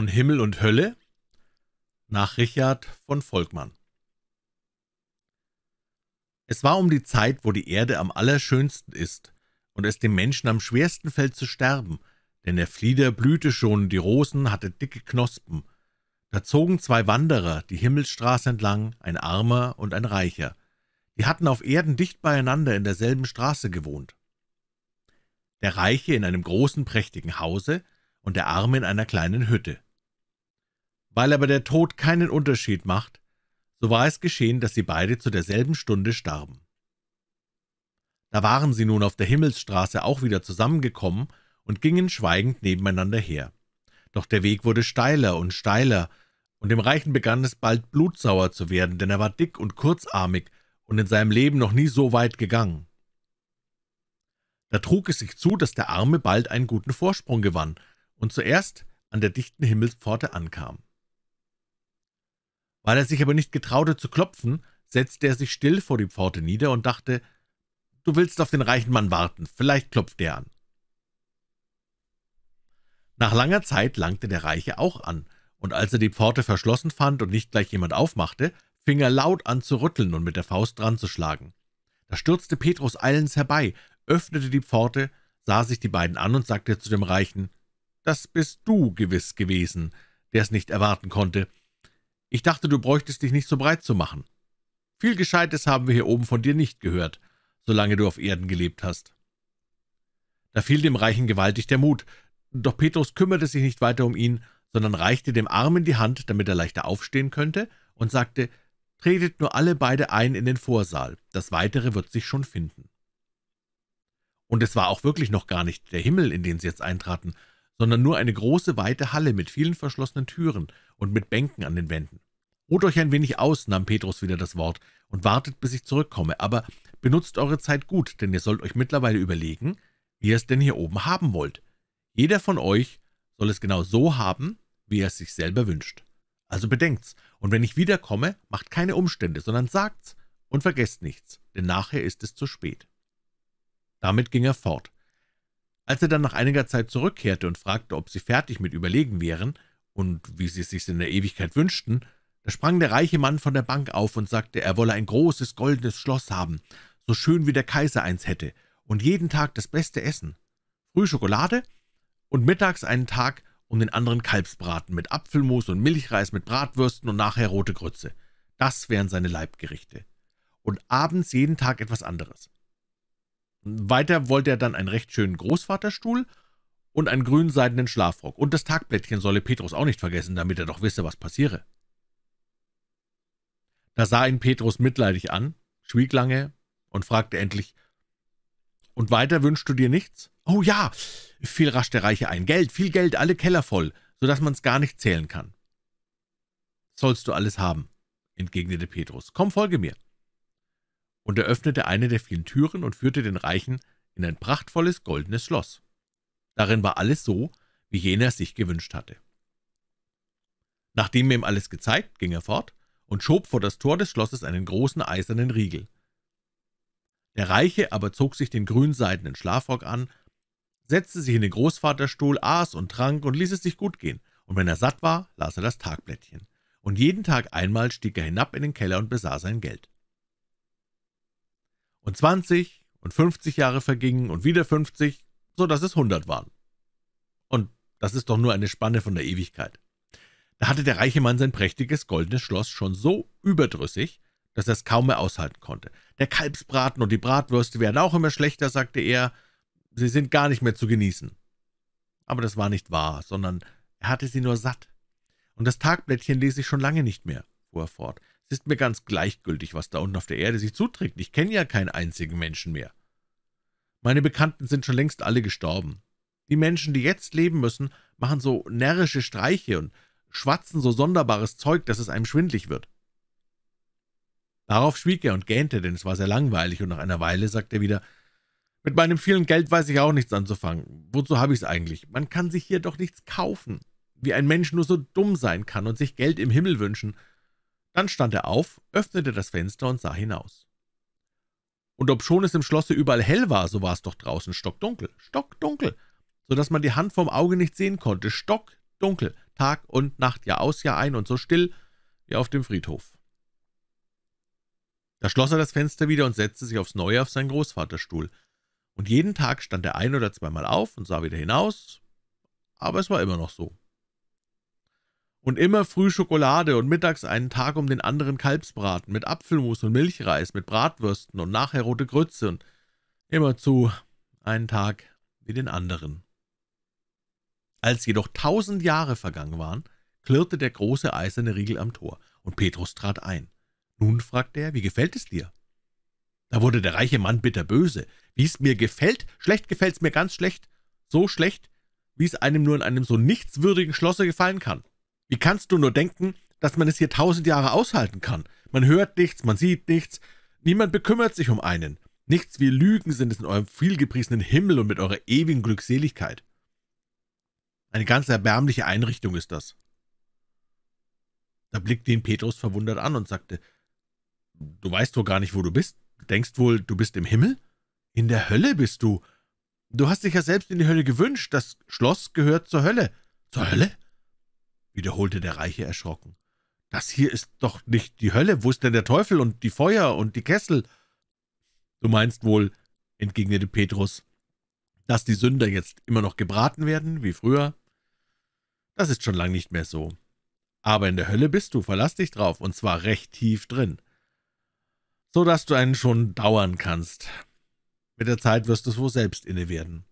Von Himmel und Hölle nach Richard von Volkmann. Es war um die Zeit, wo die Erde am allerschönsten ist und es dem Menschen am schwersten fällt zu sterben, denn der Flieder blühte schon, die Rosen hatte dicke Knospen. Da zogen zwei Wanderer die Himmelsstraße entlang, ein Armer und ein Reicher. Die hatten auf Erden dicht beieinander in derselben Straße gewohnt. Der Reiche in einem großen, prächtigen Hause und der Arme in einer kleinen Hütte. Weil aber der Tod keinen Unterschied macht, so war es geschehen, dass sie beide zu derselben Stunde starben. Da waren sie nun auf der Himmelsstraße auch wieder zusammengekommen und gingen schweigend nebeneinander her. Doch der Weg wurde steiler und steiler, und dem Reichen begann es bald blutsauer zu werden, denn er war dick und kurzarmig und in seinem Leben noch nie so weit gegangen. Da trug es sich zu, dass der Arme bald einen guten Vorsprung gewann und zuerst an der dichten Himmelspforte ankam. Weil er sich aber nicht getraute zu klopfen, setzte er sich still vor die Pforte nieder und dachte, »Du willst auf den reichen Mann warten, vielleicht klopft er an.« Nach langer Zeit langte der Reiche auch an, und als er die Pforte verschlossen fand und nicht gleich jemand aufmachte, fing er laut an zu rütteln und mit der Faust dran zu schlagen. Da stürzte Petrus eilends herbei, öffnete die Pforte, sah sich die beiden an und sagte zu dem Reichen, »Das bist du gewiss gewesen, der es nicht erwarten konnte. Ich dachte, du bräuchtest dich nicht so breit zu machen. Viel Gescheites haben wir hier oben von dir nicht gehört, solange du auf Erden gelebt hast.« Da fiel dem Reichen gewaltig der Mut, doch Petrus kümmerte sich nicht weiter um ihn, sondern reichte dem Armen die Hand, damit er leichter aufstehen könnte, und sagte, »Tretet nur alle beide ein in den Vorsaal, das Weitere wird sich schon finden.« Und es war auch wirklich noch gar nicht der Himmel, in den sie jetzt eintraten, sondern nur eine große, weite Halle mit vielen verschlossenen Türen und mit Bänken an den Wänden. Ruht euch ein wenig aus, nahm Petrus wieder das Wort, und wartet, bis ich zurückkomme, aber benutzt eure Zeit gut, denn ihr sollt euch mittlerweile überlegen, wie ihr es denn hier oben haben wollt. Jeder von euch soll es genau so haben, wie er es sich selber wünscht. Also bedenkt's, und wenn ich wiederkomme, macht keine Umstände, sondern sagt's und vergesst nichts, denn nachher ist es zu spät. Damit ging er fort. Als er dann nach einiger Zeit zurückkehrte und fragte, ob sie fertig mit Überlegen wären und wie sie es sich in der Ewigkeit wünschten, da sprang der reiche Mann von der Bank auf und sagte, er wolle ein großes goldenes Schloss haben, so schön wie der Kaiser eins hätte, und jeden Tag das beste Essen. Früh Schokolade und mittags einen Tag um den anderen Kalbsbraten mit Apfelmus und Milchreis mit Bratwürsten und nachher rote Grütze. Das wären seine Leibgerichte. Und abends jeden Tag etwas anderes. Weiter wollte er dann einen recht schönen Großvaterstuhl und einen grünseidenen Schlafrock. Und das Tagblättchen solle Petrus auch nicht vergessen, damit er doch wisse, was passiere. Da sah ihn Petrus mitleidig an, schwieg lange und fragte endlich, »Und weiter wünschst du dir nichts?« »Oh ja«, fiel rasch der Reiche ein, »Geld, viel Geld, alle Keller voll, so dass man's gar nicht zählen kann.« »Sollst du alles haben«, entgegnete Petrus, »komm, folge mir.« Und er öffnete eine der vielen Türen und führte den Reichen in ein prachtvolles goldenes Schloss. Darin war alles so, wie jener es sich gewünscht hatte. Nachdem er ihm alles gezeigt, ging er fort, und schob vor das Tor des Schlosses einen großen eisernen Riegel. Der Reiche aber zog sich den grünseidenen Schlafrock an, setzte sich in den Großvaterstuhl, aß und trank und ließ es sich gut gehen, und wenn er satt war, las er das Tagblättchen. Und jeden Tag einmal stieg er hinab in den Keller und besah sein Geld. Und zwanzig und fünfzig Jahre vergingen und wieder fünfzig, so dass es hundert waren. Und das ist doch nur eine Spanne von der Ewigkeit. Da hatte der reiche Mann sein prächtiges goldenes Schloss schon so überdrüssig, dass er es kaum mehr aushalten konnte. »Der Kalbsbraten und die Bratwürste werden auch immer schlechter«, sagte er, »sie sind gar nicht mehr zu genießen.« Aber das war nicht wahr, sondern er hatte sie nur satt. »Und das Tagblättchen lese ich schon lange nicht mehr«, fuhr er fort. »Es ist mir ganz gleichgültig, was da unten auf der Erde sich zuträgt. Ich kenne ja keinen einzigen Menschen mehr. Meine Bekannten sind schon längst alle gestorben. Die Menschen, die jetzt leben müssen, machen so närrische Streiche und schwatzen so sonderbares Zeug, dass es einem schwindlig wird.« Darauf schwieg er und gähnte, denn es war sehr langweilig, und nach einer Weile sagte er wieder, »Mit meinem vielen Geld weiß ich auch nichts anzufangen. Wozu habe ich's eigentlich? Man kann sich hier doch nichts kaufen, wie ein Mensch nur so dumm sein kann und sich Geld im Himmel wünschen.« Dann stand er auf, öffnete das Fenster und sah hinaus. Und obschon es im Schlosse überall hell war, so war es doch draußen stockdunkel, stockdunkel, so dass man die Hand vom Auge nicht sehen konnte, stockdunkel. Tag und Nacht, Jahr aus, Jahr ein und so still wie auf dem Friedhof. Da schloss er das Fenster wieder und setzte sich aufs Neue auf seinen Großvaterstuhl. Und jeden Tag stand er ein oder zweimal auf und sah wieder hinaus, aber es war immer noch so. Und immer früh Schokolade und mittags einen Tag um den anderen Kalbsbraten mit Apfelmus und Milchreis, mit Bratwürsten und nachher rote Grütze und immerzu einen Tag wie den anderen. Als jedoch tausend Jahre vergangen waren, klirrte der große eiserne Riegel am Tor, und Petrus trat ein. Nun fragte er, wie gefällt es dir? Da wurde der reiche Mann bitterböse. Wie es mir gefällt? Schlecht gefällt es mir ganz schlecht. So schlecht, wie es einem nur in einem so nichtswürdigen Schlosse gefallen kann. Wie kannst du nur denken, dass man es hier tausend Jahre aushalten kann? Man hört nichts, man sieht nichts, niemand bekümmert sich um einen. Nichts wie Lügen sind es in eurem vielgepriesenen Himmel und mit eurer ewigen Glückseligkeit. Eine ganz erbärmliche Einrichtung ist das. Da blickte ihn Petrus verwundert an und sagte, »Du weißt wohl gar nicht, wo du bist. Du denkst wohl, du bist im Himmel? In der Hölle bist du. Du hast dich ja selbst in die Hölle gewünscht. Das Schloss gehört zur Hölle.« »Zur Hölle?« wiederholte der Reiche erschrocken. »Das hier ist doch nicht die Hölle. Wo ist denn der Teufel und die Feuer und die Kessel?« »Du meinst wohl,« entgegnete Petrus, »dass die Sünder jetzt immer noch gebraten werden, wie früher?« das ist schon lang nicht mehr so. Aber in der Hölle bist du, verlass dich drauf, und zwar recht tief drin. So dass du einen schon dauern kannst. Mit der Zeit wirst du es wohl selbst inne werden.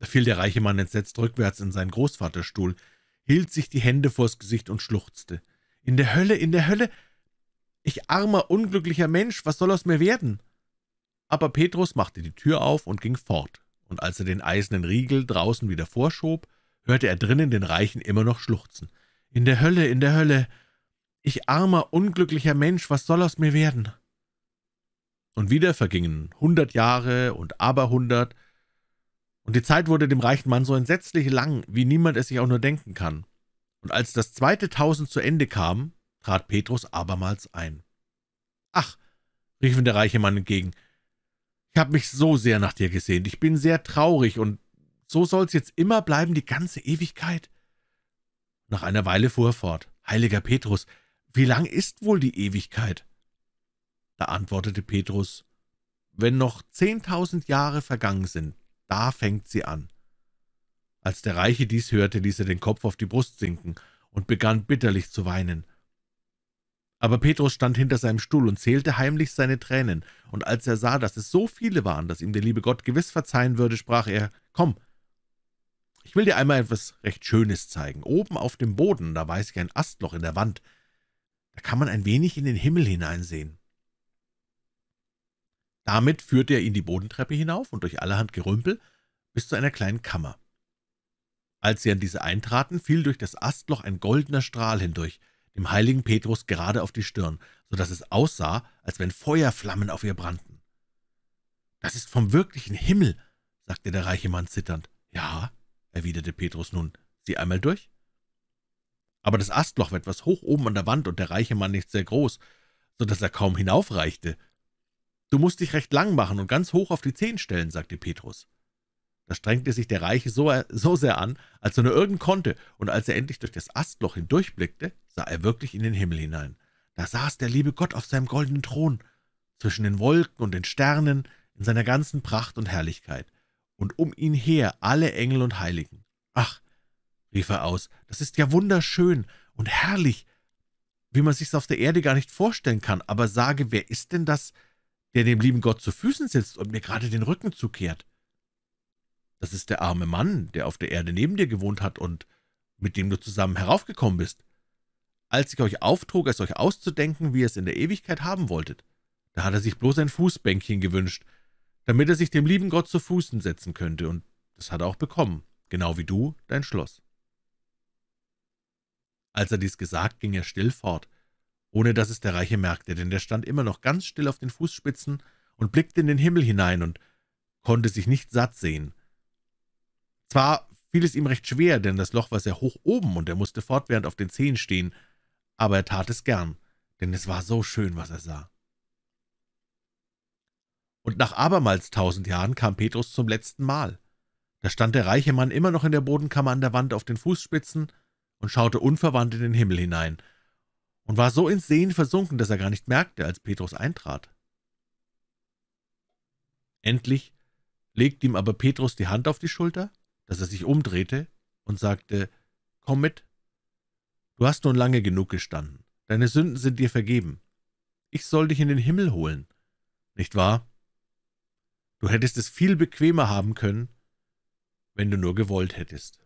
Da fiel der reiche Mann entsetzt rückwärts in seinen Großvaterstuhl, hielt sich die Hände vors Gesicht und schluchzte. »In der Hölle, in der Hölle! Ich armer, unglücklicher Mensch, was soll aus mir werden?« Aber Petrus machte die Tür auf und ging fort, und als er den eisernen Riegel draußen wieder vorschob, hörte er drinnen den Reichen immer noch schluchzen. »In der Hölle, in der Hölle! Ich armer, unglücklicher Mensch, was soll aus mir werden?« Und wieder vergingen hundert Jahre und aber hundert, und die Zeit wurde dem reichen Mann so entsetzlich lang, wie niemand es sich auch nur denken kann. Und als das zweite Tausend zu Ende kam, trat Petrus abermals ein. »Ach«, rief ihm der reiche Mann entgegen, »ich habe mich so sehr nach dir gesehnt, ich bin sehr traurig und so soll's jetzt immer bleiben, die ganze Ewigkeit.« Nach einer Weile fuhr er fort. »Heiliger Petrus, wie lang ist wohl die Ewigkeit?« Da antwortete Petrus, »Wenn noch zehntausend Jahre vergangen sind, da fängt sie an.« Als der Reiche dies hörte, ließ er den Kopf auf die Brust sinken und begann bitterlich zu weinen. Aber Petrus stand hinter seinem Stuhl und zählte heimlich seine Tränen, und als er sah, dass es so viele waren, dass ihm der liebe Gott gewiss verzeihen würde, sprach er, »Komm, ich will dir einmal etwas recht Schönes zeigen. Oben auf dem Boden, da weiß ich ein Astloch in der Wand. Da kann man ein wenig in den Himmel hineinsehen. Damit führte er ihn die Bodentreppe hinauf und durch allerhand Gerümpel bis zu einer kleinen Kammer. Als sie an diese eintraten, fiel durch das Astloch ein goldener Strahl hindurch, dem heiligen Petrus gerade auf die Stirn, so dass es aussah, als wenn Feuerflammen auf ihr brannten. »Das ist vom wirklichen Himmel«, sagte der reiche Mann zitternd. »Ja«, erwiderte Petrus nun, »sieh einmal durch.« Aber das Astloch war etwas hoch oben an der Wand und der reiche Mann nicht sehr groß, so daß er kaum hinaufreichte. »Du musst dich recht lang machen und ganz hoch auf die Zehen stellen«, sagte Petrus. Da strengte sich der Reiche so, so sehr an, als er nur irgend konnte, und als er endlich durch das Astloch hindurchblickte, sah er wirklich in den Himmel hinein. Da saß der liebe Gott auf seinem goldenen Thron, zwischen den Wolken und den Sternen, in seiner ganzen Pracht und Herrlichkeit und um ihn her alle Engel und Heiligen. »Ach«, rief er aus, »das ist ja wunderschön und herrlich, wie man sich's auf der Erde gar nicht vorstellen kann, aber sage, wer ist denn das, der dem lieben Gott zu Füßen sitzt und mir gerade den Rücken zukehrt?« »Das ist der arme Mann, der auf der Erde neben dir gewohnt hat und mit dem du zusammen heraufgekommen bist. Als ich euch auftrug, es euch auszudenken, wie ihr es in der Ewigkeit haben wolltet, da hat er sich bloß ein Fußbänkchen gewünscht, damit er sich dem lieben Gott zu Fußen setzen könnte, und das hat er auch bekommen, genau wie du dein Schloss. Als er dies gesagt, ging er still fort, ohne dass es der Reiche merkte, denn der stand immer noch ganz still auf den Fußspitzen und blickte in den Himmel hinein und konnte sich nicht satt sehen. Zwar fiel es ihm recht schwer, denn das Loch war sehr hoch oben und er musste fortwährend auf den Zehen stehen, aber er tat es gern, denn es war so schön, was er sah. Und nach abermals tausend Jahren kam Petrus zum letzten Mal. Da stand der reiche Mann immer noch in der Bodenkammer an der Wand auf den Fußspitzen und schaute unverwandt in den Himmel hinein und war so ins Sehen versunken, dass er gar nicht merkte, als Petrus eintrat. Endlich legte ihm aber Petrus die Hand auf die Schulter, dass er sich umdrehte und sagte, »Komm mit, du hast nun lange genug gestanden, deine Sünden sind dir vergeben. Ich soll dich in den Himmel holen, nicht wahr?« Du hättest es viel bequemer haben können, wenn du nur gewollt hättest.